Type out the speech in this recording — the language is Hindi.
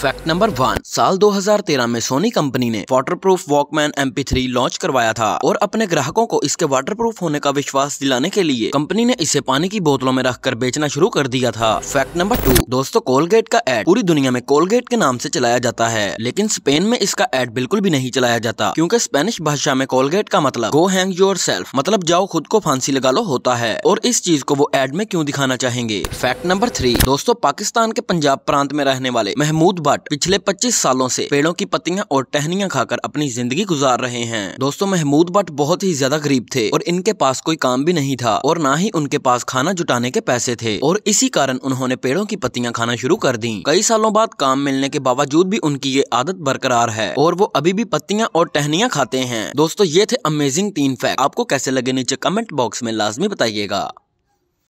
फैक्ट नंबर वन साल 2013 में सोनी कंपनी ने waterproof walkman M three launch करवाया था और अपने ग्राहकों को इसके वाटरप्रूफ होने का विश्वास दिलाने के लिए कंपनी ने इसे पानी की बोतलों में रखकर बेचना शुरू कर दिया था फैक्ट नंबर टू दोस्तों कोलगेट का एड पूरी दुनिया में कोलगेट के नाम ऐसी चलाया जाता है लेकिन स्पेन में इसका एड बिल्कुल भी नहीं चलाया जाता क्यूँकी स्पेनिश भाषा में कोलगेट का मतलब गो हैंग योर मतलब जाओ खुद को फांसी लगा लो होता है और इस चीज को वो एड में क्यूँ दिखाना चाहेंगे फैक्ट नंबर थ्री दोस्तों पाकिस्तान के पंजाब प्रांत में रहने वाले महमूद भट्ट पिछले 25 सालों से पेड़ों की पत्तियां और टहनियां खाकर अपनी जिंदगी गुजार रहे हैं दोस्तों महमूद भट्ट बहुत ही ज्यादा गरीब थे और इनके पास कोई काम भी नहीं था और ना ही उनके पास खाना जुटाने के पैसे थे और इसी कारण उन्होंने पेड़ों की पत्तियां खाना शुरू कर दी कई सालों बाद काम मिलने के बावजूद भी उनकी ये आदत बरकरार है और वो अभी भी पत्तियां और टहनियां खाते हैं दोस्तों ये थे अमेजिंग तीन फैक्ट आपको कैसे लगे नीचे कमेंट बॉक्स में लाजमी बताइएगा